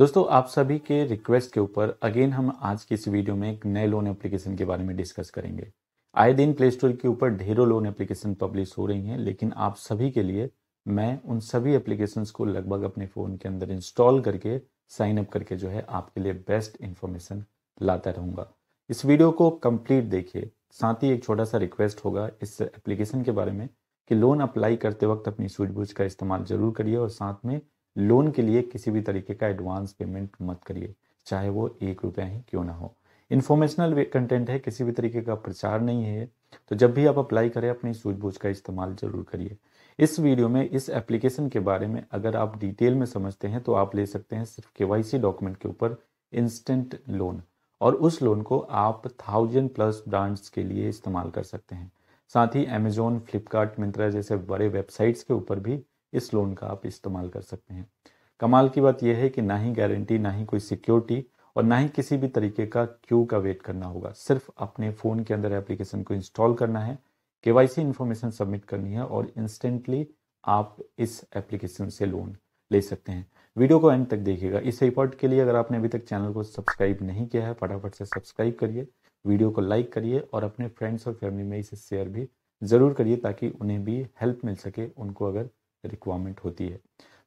दोस्तों आप सभी के रिक्वेस्ट के ऊपर अगेन हम आज की इस वीडियो में एक नए लोन एप्लीकेशन के बारे में डिस्कस करेंगे आए दिन प्ले स्टोर के ऊपर ढेरों लोन एप्लीकेशन पब्लिश हो रही हैं लेकिन आप सभी के लिए मैं उन सभी एप्लीकेशन को लगभग अपने फ़ोन के अंदर इंस्टॉल करके साइन अप करके जो है आपके लिए बेस्ट इन्फॉर्मेशन लाता रहूंगा इस वीडियो को कंप्लीट देखिए साथ ही एक छोटा सा रिक्वेस्ट होगा इस एप्लीकेशन के बारे में कि लोन अप्लाई करते वक्त अपनी सूझबूझ का इस्तेमाल जरूर करिए और साथ में लोन के लिए किसी भी तरीके का एडवांस पेमेंट मत करिए चाहे वो एक रुपया ही क्यों ना हो इन्फॉर्मेशनल कंटेंट है किसी भी तरीके का प्रचार नहीं है तो जब भी आप अप्लाई करें अपनी सूझबूझ का इस्तेमाल जरूर करिए इस वीडियो में इस एप्लीकेशन के बारे में अगर आप डिटेल में समझते हैं तो आप ले सकते हैं सिर्फ के डॉक्यूमेंट के ऊपर इंस्टेंट लोन और उस लोन को आप थाउजेंड प्लस ब्रांड्स के लिए इस्तेमाल कर सकते हैं साथ ही अमेजोन फ्लिपकार्ट मिंत्रा जैसे बड़े वेबसाइट्स के ऊपर भी इस लोन का आप इस्तेमाल कर सकते हैं कमाल की बात यह है कि ना ही गारंटी ना ही कोई सिक्योरिटी और ना ही किसी भी तरीके का क्यू का वेट करना होगा सिर्फ अपने फ़ोन के अंदर एप्लीकेशन को इंस्टॉल करना है के वाई सी सबमिट करनी है और इंस्टेंटली आप इस एप्लीकेशन से लोन ले सकते हैं वीडियो को एंड तक देखिएगा इस रिपोर्ट के लिए अगर आपने अभी तक चैनल को सब्सक्राइब नहीं किया है फटाफट से सब्सक्राइब करिए वीडियो को लाइक करिए और अपने फ्रेंड्स और फैमिली में इसे शेयर भी ज़रूर करिए ताकि उन्हें भी हेल्प मिल सके उनको अगर रिक्वायरमेंट होती है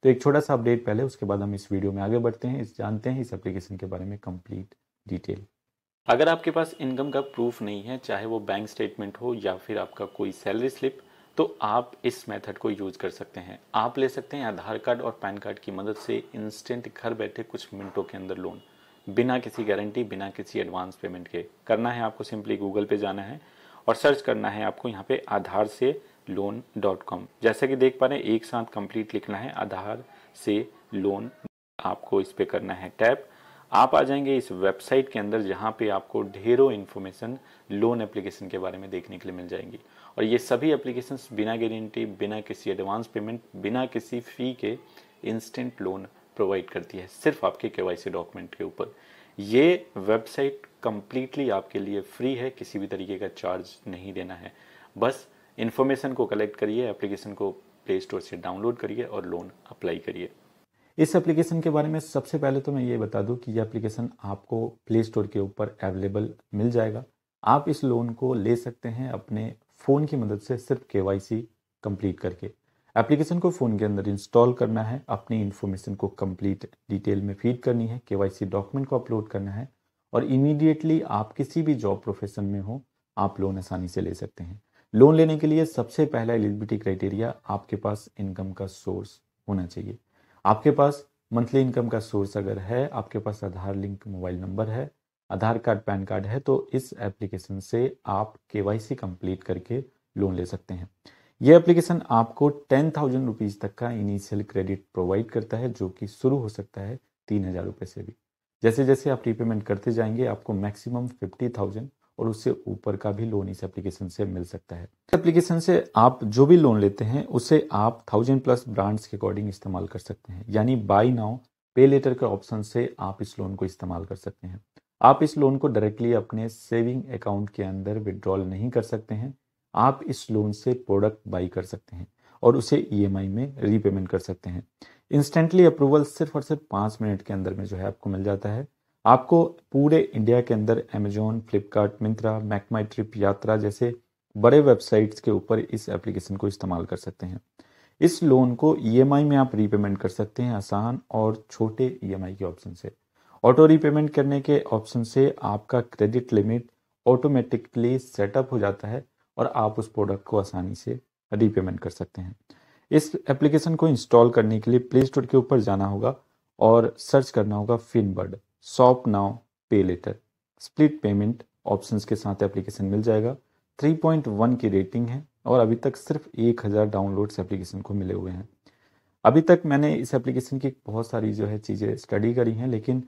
तो एक छोटा सा अपडेट पहले उसके बाद हम इस वीडियो में आगे बढ़ते हैं इस जानते हैं इस एप्लीकेशन के बारे में कंप्लीट डिटेल अगर आपके पास इनकम का प्रूफ नहीं है चाहे वो बैंक स्टेटमेंट हो या फिर आपका कोई सैलरी स्लिप तो आप इस मेथड को यूज कर सकते हैं आप ले सकते हैं आधार कार्ड और पैन कार्ड की मदद से इंस्टेंट घर बैठे कुछ मिनटों के अंदर लोन बिना किसी गारंटी बिना किसी एडवांस पेमेंट के करना है आपको सिंपली गूगल पे जाना है और सर्च करना है आपको यहाँ पे आधार से लोन डॉट कॉम जैसा कि देख पा रहे हैं एक साथ कंप्लीट लिखना है आधार से लोन आपको इस पर करना है टैप आप आ जाएंगे इस वेबसाइट के अंदर जहाँ पे आपको ढेरों इन्फॉर्मेशन लोन एप्लीकेशन के बारे में देखने के लिए मिल जाएंगी और ये सभी एप्लीकेशन बिना गारंटी बिना किसी एडवांस पेमेंट बिना किसी फ़ी के इंस्टेंट लोन प्रोवाइड करती है सिर्फ आपके के डॉक्यूमेंट के ऊपर ये वेबसाइट कम्प्लीटली आपके लिए फ्री है किसी भी तरीके का चार्ज नहीं देना है बस इन्फॉर्मेशन को कलेक्ट करिए एप्लीकेशन को प्ले स्टोर से डाउनलोड करिए और लोन अप्लाई करिए इस एप्लीकेशन के बारे में सबसे पहले तो मैं ये बता दूं कि ये एप्लीकेशन आपको प्ले स्टोर के ऊपर अवेलेबल मिल जाएगा आप इस लोन को ले सकते हैं अपने फ़ोन की मदद से सिर्फ के वाई सी कंप्लीट करके एप्लीकेशन को फ़ोन के अंदर इंस्टॉल करना है अपनी इन्फॉर्मेशन को कंप्लीट डिटेल में फीड करनी है के सी डॉक्यूमेंट को अपलोड करना है और इमीडिएटली आप किसी भी जॉब प्रोफेशन में हो आप लोन आसानी से ले सकते हैं लोन लेने के लिए सबसे पहला एलिजिबिलिटी क्राइटेरिया आपके पास इनकम का सोर्स होना चाहिए आपके पास मंथली इनकम का सोर्स अगर है आपके पास आधार लिंक मोबाइल नंबर है आधार कार्ड पैन कार्ड है तो इस एप्लीकेशन से आप के वाई कंप्लीट करके लोन ले सकते हैं ये एप्लीकेशन आपको टेन थाउजेंड रुपीज़ तक का इनिशियल क्रेडिट प्रोवाइड करता है जो कि शुरू हो सकता है तीन हज़ार रुपए से भी जैसे जैसे आप रीपेमेंट करते जाएंगे आपको मैक्सिमम फिफ्टी थाउजेंड और उससे ऊपर का भी लोन इस एप्लीकेशन से मिल सकता है एप्लीकेशन से आप जो भी लोन लेते हैं उसे आप थाउजेंड प्लस ब्रांड्स के अकॉर्डिंग इस्तेमाल कर सकते हैं यानी बाई नाउ पे लेटर के ऑप्शन से आप इस लोन को इस्तेमाल कर सकते हैं आप इस लोन को डायरेक्टली अपने सेविंग अकाउंट के अंदर विड्रॉल नहीं कर सकते हैं आप इस लोन से प्रोडक्ट बाई कर सकते हैं और उसे ई e में रीपेमेंट कर सकते हैं इंस्टेंटली अप्रूवल सिर्फ और सिर्फ पाँच मिनट के अंदर में जो है आपको मिल जाता है आपको पूरे इंडिया के अंदर Amazon Flipkart Myntra Make My Trip Yatra जैसे बड़े वेबसाइट्स के ऊपर इस एप्लीकेशन को इस्तेमाल कर सकते हैं इस लोन को ईएमआई e में आप रीपेमेंट कर सकते हैं आसान और छोटे ईएमआई e के ऑप्शन से ऑटो रीपेमेंट करने के ऑप्शन से आपका क्रेडिट लिमिट ऑटोमेटिकली सेटअप हो जाता है और आप उस प्रोडक्ट को आसानी से रीपेमेंट कर सकते हैं इस एप्लीकेशन को इंस्टॉल करने के लिए प्ले स्टोर के ऊपर जाना होगा और सर्च करना होगा Finbird shop now pay later split payment options के साथ एप्लीकेशन मिल जाएगा 3.1 की रेटिंग है और अभी तक सिर्फ एक हज़ार डाउनलोड्स एप्लीकेशन को मिले हुए हैं अभी तक मैंने इस एप्लीकेशन की बहुत सारी जो है चीज़ें स्टडी करी हैं लेकिन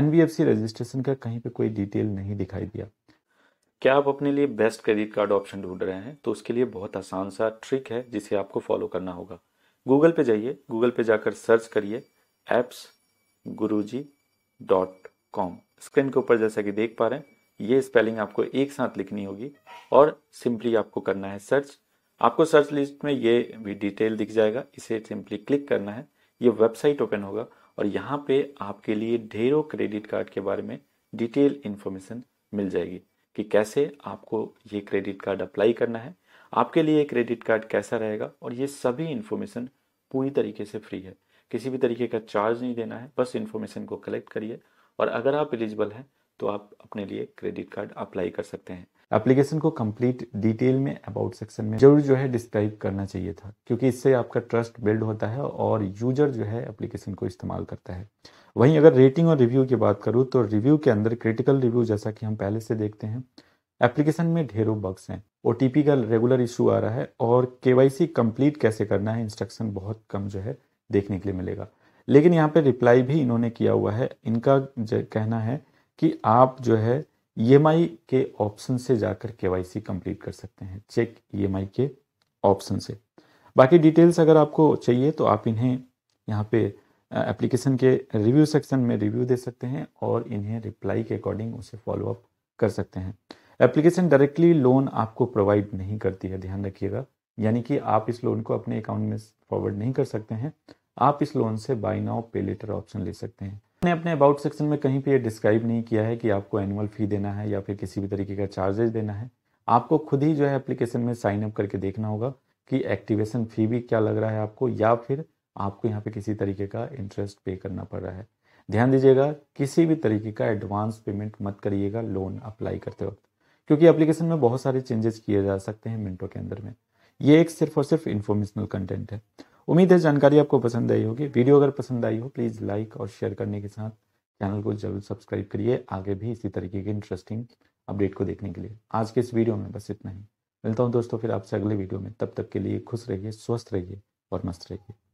एन रजिस्ट्रेशन का कहीं पर कोई डिटेल नहीं दिखाई दिया क्या आप अपने लिए बेस्ट क्रेडिट कार्ड ऑप्शन ढूंढ रहे हैं तो उसके लिए बहुत आसान सा ट्रिक है जिसे आपको फॉलो करना होगा गूगल पे जाइए गूगल पे जाकर सर्च करिए apps Guruji dot com screen के ऊपर जैसा कि देख पा रहे हैं ये स्पेलिंग आपको एक साथ लिखनी होगी और सिंपली आपको करना है सर्च आपको सर्च लिस्ट में ये भी डिटेल दिख जाएगा इसे सिंपली क्लिक करना है ये वेबसाइट ओपन होगा और यहाँ पे आपके लिए ढेरों क्रेडिट कार्ड के बारे में डिटेल इन्फॉर्मेशन मिल जाएगी कि कैसे आपको ये क्रेडिट कार्ड अप्लाई करना है आपके लिए क्रेडिट कार्ड कैसा रहेगा और ये सभी इन्फॉर्मेशन पूरी तरीके से फ्री है किसी भी तरीके का चार्ज नहीं देना है बस इन्फॉर्मेशन को कलेक्ट करिए और अगर आप एलिजिबल हैं तो आप अपने लिए क्रेडिट कार्ड अप्लाई कर सकते हैं एप्लीकेशन को कंप्लीट डिटेल में अबाउट सेक्शन में जरूर जो है डिस्क्राइब करना चाहिए था क्योंकि इससे आपका ट्रस्ट बिल्ड होता है और यूजर जो है एप्लीकेशन को इस्तेमाल करता है वहीं अगर रेटिंग और रिव्यू की बात करूँ तो रिव्यू के अंदर क्रिटिकल रिव्यू जैसा कि हम पहले से देखते हैं एप्लीकेशन में ढेरों बग्स हैं ओ का रेगुलर इशू आ रहा है और के कंप्लीट कैसे करना है इंस्ट्रक्शन बहुत कम जो है देखने के लिए मिलेगा लेकिन यहाँ पे रिप्लाई भी इन्होंने किया हुआ है इनका कहना है कि आप जो है ई e के ऑप्शन से जाकर के कंप्लीट कर सकते हैं चेक ई e के ऑप्शन से बाकी डिटेल्स अगर आपको चाहिए तो आप इन्हें यहाँ पे एप्लीकेशन के रिव्यू सेक्शन में रिव्यू दे सकते हैं और इन्हें रिप्लाई के अकॉर्डिंग उसे फॉलोअप कर सकते हैं एप्लीकेशन डायरेक्टली लोन आपको प्रोवाइड नहीं करती है ध्यान रखिएगा यानी कि आप इस लोन को अपने अकाउंट में फॉरवर्ड नहीं कर सकते हैं आप इस लोन से buy now pay later option ले सकते हैं मैंने अपने अबाउट सेक्शन में कहीं पर डिस्क्राइब नहीं किया है कि आपको एनुअल फी देना है या फिर किसी भी तरीके का चार्जेस देना है आपको खुद ही जो है एप्लीकेशन में साइन अप करके देखना होगा कि एक्टिवेशन फ़ी भी क्या लग रहा है आपको या फिर आपको यहाँ पे किसी तरीके का इंटरेस्ट पे करना पड़ रहा है ध्यान दीजिएगा किसी भी तरीके का एडवांस पेमेंट मत करिएगा लोन अप्लाई करते वक्त क्योंकि एप्लीकेशन में बहुत सारे चेंजेस किए जा सकते हैं मिनटों के अंदर में ये एक सिर्फ और सिर्फ इन्फॉर्मेशनल कंटेंट है उम्मीद है जानकारी आपको पसंद आई होगी वीडियो अगर पसंद आई हो प्लीज़ लाइक और शेयर करने के साथ चैनल को जरूर सब्सक्राइब करिए आगे भी इसी तरीके के इंटरेस्टिंग अपडेट को देखने के लिए आज के इस वीडियो में बस इतना ही मिलता हूँ दोस्तों फिर आपसे अगले वीडियो में तब तक के लिए खुश रहिए स्वस्थ रहिए और मस्त रहिए